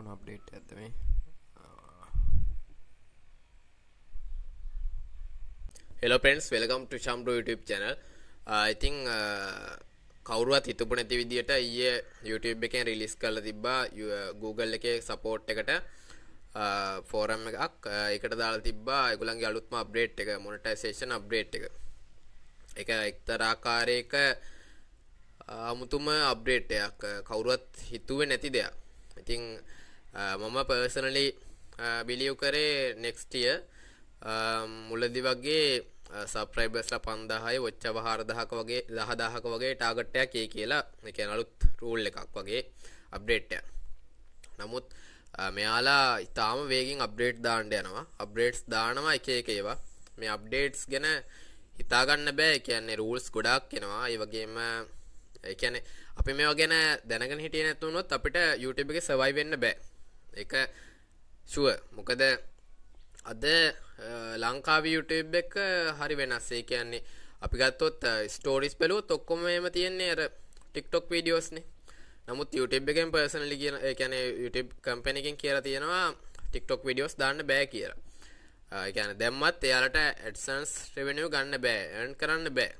මොන අප්ඩේට් ඇතම හෙලපෙන්ස් වෙලකම් ටුෂම්ට YouTube චැනල් ඉතිං කවරුවත් හිතපු නැති විදිට ඒ YouTube එකෙන් රිලිස් කල තිබ්බා uh, Google uh, uh, එක සපෝට් එකට ෆෝරම් එකක් එකට දාල තිබා ගුලන්ගේ අලුත්ම අප්ඩේට් එක මොනටයිසේෂන් අප්ඩේට් එක එක එක්තරාකාරයක අමුතුම අප්ඩේට්යක් කවුරුවත් හිතුව නැති දෙයක් ඉතිං මම පර්සනලි බිලියු කරේ නෙක්ස්ටිය මුලදි වගේ සප්‍රයිබස්ල පන්දාහයි ඔච්ච හාරදහක වගේ දහදාහක වගේ ටාගට්ටයක් ඒ කියලා එක නලුත් රූල් එකක් වගේ අප්ඩේට්ය නමුත් මෙයාලා ඉතාම වේගින් අප්ඩේට් දාණ්ඩ යනවා අප්ඩේට්ස් දානවා එක එක ඒවා මේ අප්ඩේට්ස් ගැන හිතාගන්න බෑ කියන්නේ රූල්ස් ගොඩක් කෙනවා ඒ වගේම එකැන අපි මේ ගැන දැනගෙන හිටිය නැතුනොත් අපිට යුටබ එක සවයි වෙන්න බෑ එක ශුව මොකද අද ලංකාව YouTube එක හරි වෙනස්සේ කියන්නේ අපි ගත්තොත් ස්ටෝරිස් බැලුවොත් ඔක්කොම එහෙම තියෙන්නේ අර TikTok වීඩියෝස්නේ. නමුත් YouTube එකෙන් personally කියන ඒ කියන්නේ YouTube company එකෙන් කියලා තියෙනවා TikTok videos දාන්න බෑ කියලා. ඒ කියන්නේ දැම්මත් එයාලට AdSense revenue ගන්න බෑ, earn කරන්න බෑ.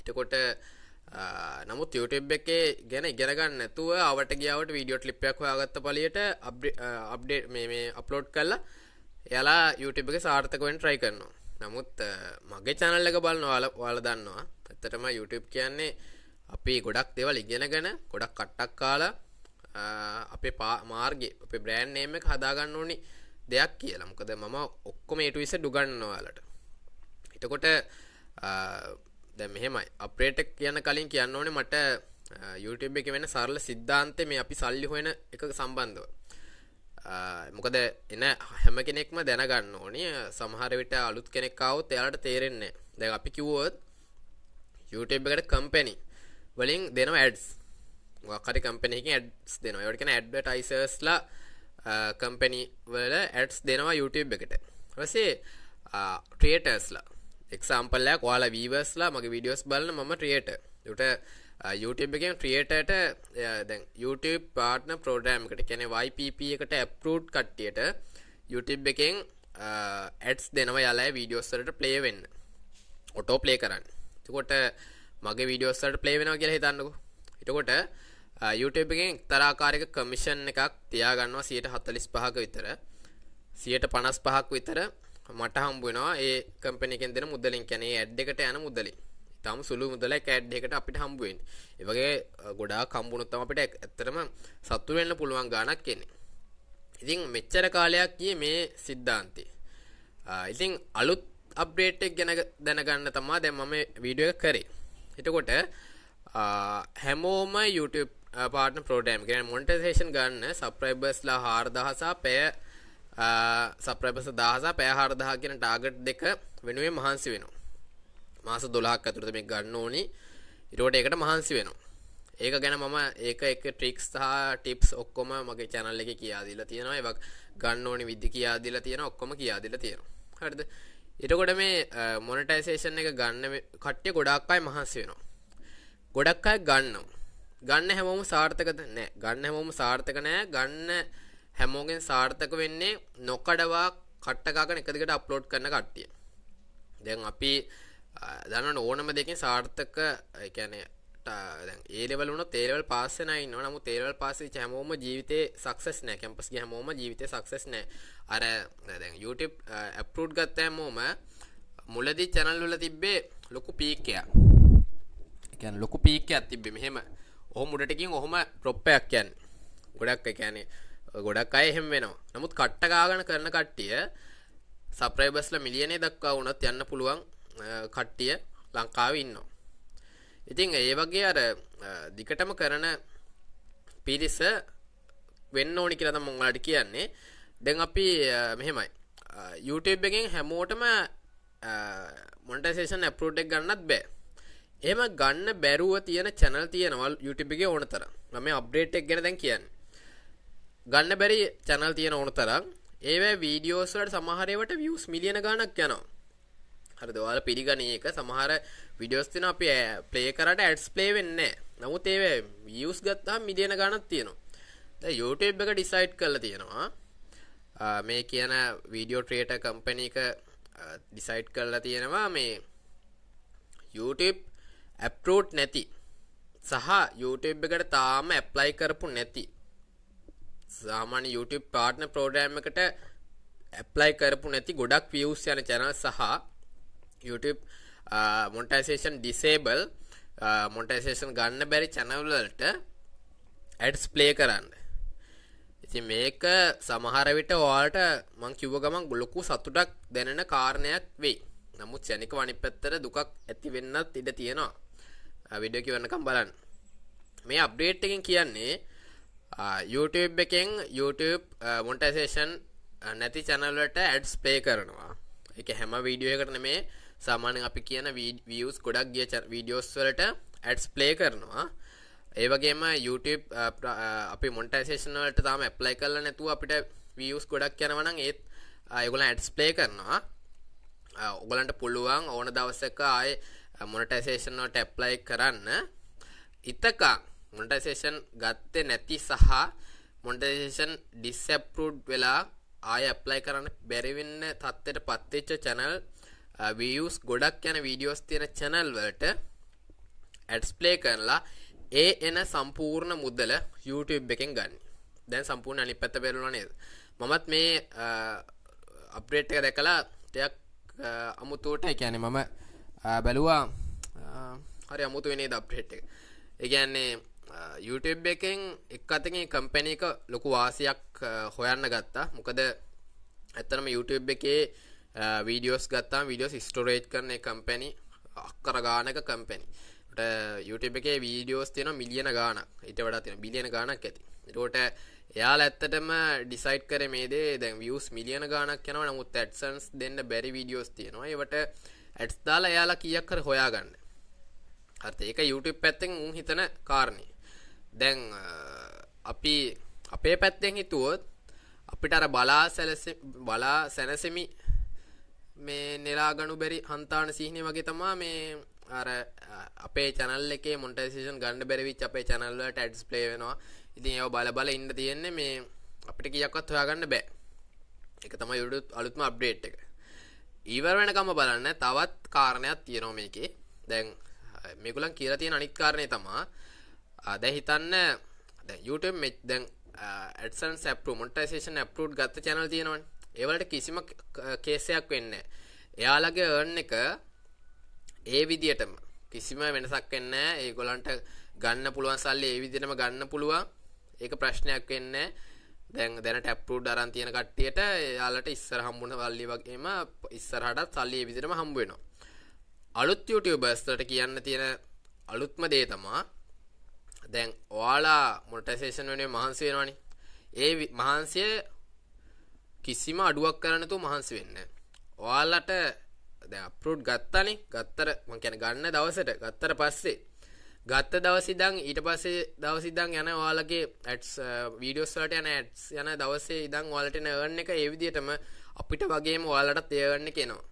එතකොට නමුත් YouTube එකේ ගැන ඉගෙනගන්න නැතුව අවට ගියාවට වීඩියෝ ක්ලිප් එකක් හොයාගත්ත පළියට අප්ඩේට් මේ මේ අප්ලෝඩ් කරලා එයාලා YouTube එක සාර්ථක වෙන්න try කරනවා. නමුත් මගේ channel එක බලන ඔයාලා දන්නවා. ඇත්තටම YouTube කියන්නේ අපි ගොඩක් දේවල් ඉගෙනගෙන ගොඩක් කට්ටක් කාලා අපේ මාර්ගය අපේ බ්‍රෑන්ඩ් නේම් එක හදාගන්න ඕනි දෙයක් කියලා. මොකද මම ඔක්කොම A to Z උගන්වනවා ඔයාලට. එතකොට දැ මෙහෙමයි අපේට කියන කලින් කියන්න ඕනේ මට YouTube එක වෙන සරල සිද්ධාන්තය මේ අපි සල්ලි හොයන එක සම්බන්ධව මොකද එන හැම කෙනෙක්ම දැනගන්න ඕනේ සමහර විට අලුත් කෙනෙක් කවුත් එයාලට තේරෙන්නේ දැ අපි කිව්වොත් YouTube එකට කම්පැනි වලින් දෙනවා ඇඩ්ස් වකරි කම්පනයක ඇඩ්ස් දෙනවා යොටකන ඇඩ්බටයිසර්ස්ලා කම්පැනි වල ඇඩ්ස් දෙනවා YouTube එකට රසේ ට්‍රේටර්ස්ලා එක්සාම්පල්ලයක් වාලා වීවර්ස්ලා මගේ විඩියෝස් බලන්න මම ට්‍රියට යුට YouTube එකෙන් ට්‍රියටට දැන් YouTube පාට්න ප්‍රෝඩෑම් එකට කැනෙ YPP එකට ඇප්රූට් කට්ටියට YouTube එකෙන් ඇඩ්ස් දෙනව යාලා වීඩියෝස්සරට ප්ලේ වෙන්න ඔටෝ ප්ලේ කරන්න තකොට මගේ වීඩියෝස්සට ප්ලේ වෙන කියලා හිතන්නකු එතකොට YouTube එකෙන් තරාකාරක කමිෂන් එකක් තියාගන්නවා සියට හත්තලිස් පහක විතර සියට පනස් පහක් විතර මට හම්බුවෙනවා ඒ කම්පනයකෙන් දෙන මුදලින් කැනේ ඇඩ් එකට යන මුදලින් තම සුළු මුදල කෑඩ් එකට අපිට හම්බුවෙන් ඒවගේ ගොඩා කම්බුණුත්තම අපිට ඇත්තරම සත්තු වෙන්න පුළුවන් ගානක් කෙනෙ ඉතිං මෙච්චර කාලයක් කිය මේ සිද්ධාන්තය ඉතිං අලුත් අප්ඩේටෙක් ගැන දැනගන්න තමා දැ මම වීඩිය කරේ එතකොට හැමෝම YouTube පාටන ප්‍රෝටෑම් ගැන මොන්ටසේෂන් ගන්න සප්‍රයිබස්ලා හාර්දහසා පැය සප්‍රපස දහස පෑහාරදහ කියෙන ටාගට් දෙක වෙනුවේ මහන්සි වෙනවා මාස දොලාක් අතුරද මේ ගන්න ඕනි ඉරෝට එකට මහන්සි වෙනවා ඒක ගැන මම ඒක එක ට්‍රික්ස් සහ ටිප්ස් ඔක්කොම මගේ චැනල් එක කියාදිලා තියෙනවා එවක් ගන්න ඕනි විද්ධි කියාදිලා තියෙන ඔක්කොම කියාදිලා තියෙනවා හරිද එටකොට මේ මොනටයිසේෂන් එක ගන්න කට්ටය ගොඩක් අයි මහන්සි වෙනවා ගොඩක් අය ගන්නවා ගන්න හැමෝම සාර්ථකද නෑ ගන්න හැමෝම සාර්ථක නෑ ගන්න හැමෝගෙන් සාර්ථක වෙන්නේ නොකඩවා කට්ටකාගෙන එක දිගට අප්ලෝඩ් කරන කට්ටිය. දැන් අපි දන්නවනේ ඕනම දෙකෙන් සාර්ථක ඒ කියන්නේ දැන් ඒ ලෙවල් වුණොත් ඒ ලෙවල් පාස් වෙනා ඉන්නවා. නමුත් ඒ ලෙවල් පාස් වෙච්ච හැමෝම ජීවිතේ සක්සස් නැහැ. කැම්පස් ගිය හැමෝම ජීවිතේ සක්සස් නැහැ. අර දැන් YouTube අප්ලෝඩ් ගත්ත හැමෝම මුලදී channel වල තිබ්බේ ලොකු පීක් එකක්. ඒ කියන්නේ ලොකු පීක් එකක් තිබ්බේ මෙහෙම. ඔහොම උඩටකින් ඔහොම ඩ්‍රොප් එකක් කියන්නේ. ගොඩක් ඒ කියන්නේ ගොඩක් අයහෙම වෙනවා නමුත් කට්ටගාගන කරන කට්ටිය සප්‍රයිබස්ල මිලියනේ දක්වා වුණත් යන්න පුළුවන් කට්ටිය ලංකාව ඉන්නවා ඉතිං ඒ වගේ අර දිකටම කරන පිරිස වෙන්න ඕනි කියලද මොංගලට කියන්නේ දෙන් අපි මෙහෙමයි YouTube එකෙන් හැමෝටම මොන්ටසේෂන් ඇපරෝටෙක් ගන්නත් බෑ එම ගන්න බැරුව තියෙන චැනල් තියෙනවල් YouTube එක ඕනතර නම අප්ඩේට් එක් ගැන දැන් කියන්න ගන්න බැරි චැනල් තියෙන ඕන තරම් ඒවැ වීඩියෝස්ලට සමහරවට වියස් මිලියන ගණක් යනවා හරදවාල පිරිගන එක සමහර විඩියෝස් තින අපි පලේ කරට ඇඩ්ස් ප්ලේ වෙන්න නමුත් ඒවැ වියස් ගත්තා මිලියන ගණක් තියෙනවා YouTube එක ඩිසයිට් කල තියෙනවා මේ කියන වීඩියෝ ට්‍රේට කම්පැන එක ඩිසයිට් කරලා තියෙනවා මේ YouTube ඇප්රෝට් නැති සහ YouTube එකට තාම ඇප්ලයි කරපු නැති සාමාන්‍ය YouTube පාර්ට්න ප්‍රෝග්‍රෑම් එකට ඇප්ලයි කරපු නැති ගොඩක් views යන channel සහ YouTube මොනටයිසේෂන් ඩිසේබල් මොනටයිසේෂන් ගන්න බැරි channel වලට ads play කරන්න. ඉතින් මේක සමහර විට ඔයාලට මං කිව්ව ගමන් ලොකු සතුටක් දැනෙන කාරණයක් වෙයි. නමුත් ශනිකව අනිත් පැත්තට දුකක් ඇති වෙන්නත් ඉඩ තියෙනවා. වීඩියෝ කියවන්නකම් බලන්න. මේ අප්ඩේට් එකෙන් කියන්නේ YouTube එකෙන් YouTube මොන්ටසේෂන් නැති චැනල්ලට ඇඩ්ස් පේ කරනවා එක හැම වීඩියෝ කරන මේ සාමානෙන් අපි කියන වියස් ගොඩක් ගිය වීඩියෝස් වලට ඇඩ්ස් ප්ලේ කරනවා ඒවගේම YouTube අපි මොන්ටයිසේෂන් වලට තාම ඇප්ලයි කරල නැතුව අපිට වියස් ගොඩක් යනවනම් ඒත් අයගොල ඇඩ්ස් ප්ලේ කරනවා ඔගලන්ට පුළුවන් ඕන දවසක ආය මොනටයිසේෂන් වට ඇප්ලයි කරන්න ඉතකා මොටසේෂන් ගත්තේ නැති සහ මොන්ටේෂන් ඩිස්සපරුඩ් වෙලා ආය අප්ලයි කරන්න බැරිවෙන්න තත්ත්වයට පත්තච්ච චැනල් වියස් ගොඩක් යන වීඩියෝස් තියෙන චැනල් වලට ඇඩස්පලේ කරලා ඒ එන සම්පූර්ණ මුදල YouTube එකෙන් ගන්න දැන් සම්පූර්ණ අනි පැත බැරුණ නේද මමත් මේ අප්ඩේට් එක දැකලා දෙයක් අමුතුවට එකැන මම බැලුවා හරි අමුතු වෙනේ ද අප්ඩේට් එක එකන්නේ YouTube එකෙන් එක් අතකින් කම්පැනි එක ලොකු වාසියක් හොයන්න ගත්තා මොකද ඇත්තනම YouTube එකේ වීඩියෝස් ගත්තාම් විඩියෝ ස්ටෝරේජ් කරන කම්පැනි අක්කර ගානක කම්පැනිට YouTube එකේ වීඩියෝස් තියෙන මිලියන ගානක් ඉට වඩා තියෙන බිලියන ගානක් ඇති රෝට එයාල ඇත්තටම ඩිසයිට් කර මේදේ දැන් වියස් මිලියන ගානක් යනව නමුත් ඇඩ්සන්ස් දෙන්න බැරි වීඩියෝස් තියෙනවා ඒවට ඇඩ්ස් දාලා එයාලා කියක් කර හොයාගන්න හත ඒක YouTube පැත්තෙන් උන් හිතන කාරණය දැන් අපි අපේ පැත්තෙන් හිතුවොත් අපිට අර බලා සැලස බලා සැනසෙමි මේ නෙලාගනු බැරි හන්තාන සිහිනය වගේ තමා මේ අර අපේ චනල් එක මොන්ටසිෂන් ගණඩ බැරිවිච් අපේ චනල්ල ටඩස් ලේ වෙනවා ඉතින් ඒ බල බල ඉන්න තියෙන්නේ මේ අපිට කියක්වත් හොයාගන්න බෑ එක තම යුඩුත් අලුත්ම අප්ඩේට් එක ඉවර වෙනකම බලන්න තවත් කාරණයක් තියෙනවා මේකේ දැන් මේකුලන් කියලා තියෙන අනිත් කාරණය තමා අද හිතන්න YouTube මෙච් දැන් ඇඩසන් සැප්ටු මොටයිසේෂන් ඇප්ලුට් ගත්ත චැනල් තියෙනවන් ඒවලට කිසිම කේසයක් වෙන්න එයාලගේ එන්න එක ඒ විදියටම කිසිම වෙනසක් වෙන්න ඒගොලන්ට ගන්න පුළුවන් සල්ලි ඒ විදිනම ගන්න පුළුවන් ඒක ප්‍රශ්නයක් වෙන්න දැන් දැන ටැප්රු දරන් තියෙන කට්ටියට යාලට ඉස්සර හම්බුණ වල්ලි වගේම ඉස්සරහටත් සල්ලි ඒ විදිරම හම්බුවෙනවා අලුත් YouTubeබස්ලට කියන්න තියෙන අලුත්ම දේ තමා දැන් ඔයාලා මොටසේෂන් වෙනේ මහන්සේවානි ඒ මහන්සය කිසිම අඩුවක් කරනතු මහන්සි වෙන්න ඔයාලට අපරුට් ගත්තන ගත්තර මකැන ගන්න දවසට ගත්තර පස්සේ ගත්ත දවසිදං ඊට පස්සේ දවසිදං යන වාලගේ ඇට්ස් වීඩියෝස්ලට යන ඇට්ස් යන දවසේ ඉදං වාලට නවන්න එක ඒවිදිටම අපිට වගේම වාලට තේවන්න කියනවා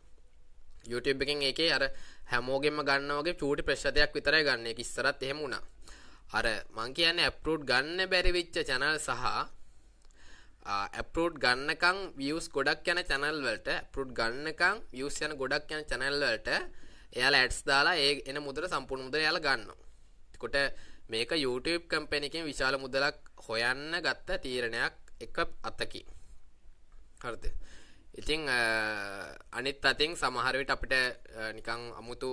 YouTube එකෙන් එකේ අර හැමෝගෙම ගන්නවගේ චූටි ප්‍රශ්තයක් විතරයි ගන්න කිස්සරත් එහෙමුණා අර මං කියන්නේ ඇප්රෝඩ් ගන්න බැරි වෙච්ච channel සහ ඇප්රෝඩ් ගන්නකම් views ගොඩක් යන channel වලට ඇප්රෝඩ් ගන්නකම් views යන ගොඩක් යන channel වලට එයාලා ads දාලා ඒ එන මුදල සම්පූර්ණ මුදල එයාලා ගන්නවා. එතකොට මේක YouTube company එකෙන් විශාල මුදලක් හොයන්න ගත්ත තීරණයක් එක අතකි. හරිද? ඉතින් අනිත් අතින් සමහර විට අපිට නිකන් අමුතු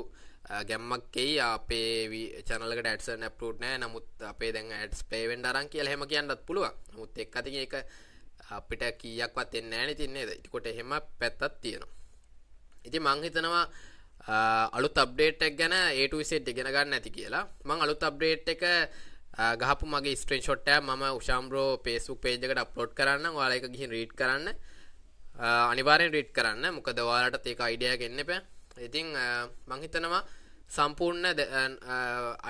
ගැම්මක්කෙයි අපේ චනලක ඩැටස නැප්ලුට් නෑ නමුත් අපේ දැන් ඇඩස් පේවෙන් අරන් කියල හෙම කියන්නත් පුළුව මුත් එක් අති එක අපිට කියක්වත් එන්න ෑන තින්නේ ඉකොට එහෙම පැත්තත් තියෙනවා ඉති මංහිතනවා අලු තබ්ඩේටක් ගැන ඒට විසේට් ගෙන ගන්න ඇති කියලා මං අලු තබ්ඩේට් එක ගහපු මගේ ස්ට්‍රෙන් ෂොට්ට ම උෂාම්රෝ පේසුක් පේජකට අප්ලෝඩ් කරන්න වාල එක ගිහින් රීට් කරන්න අනිවාරෙන් රීට් කරන්න මොකදවාලට ඒක අයිඩියයක් එන්න පැ ඉතිං මංහිතනවා සම්පූර්ණ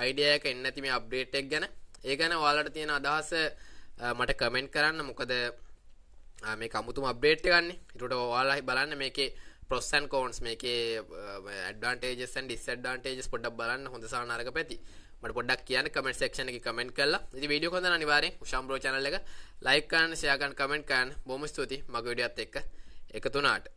අයිඩියයක එන්නතිම අප්ඩේට්ක් ගැන ඒ ගැන වාලට තියෙන අදහස මට කමෙන්ට් කරන්න මොකද මේ කමුතුම අප්ඩේට් ගන්න ඉටට ඔයාලාහි බලන්න මේකේ ප්‍රොස්සන් කෝන්ස් මේක ඩන්ටේජෙන් ඩිස්සඩන්ටේජස් පොඩක් බලන්න හොඳ සානාරක පැති මට පොඩක් කියන කමෙන්ට සක්ෂණ එක කමෙන්ට් කරලා ඉති වීඩියෝ කොඳ අනිවාර ශම්බරෝ චනල එක ලයිකන්න සයාකන් කමෙන්ට් කෑන් බොම ස්තුති මගවිඩියත් එක්ක එකතුනාට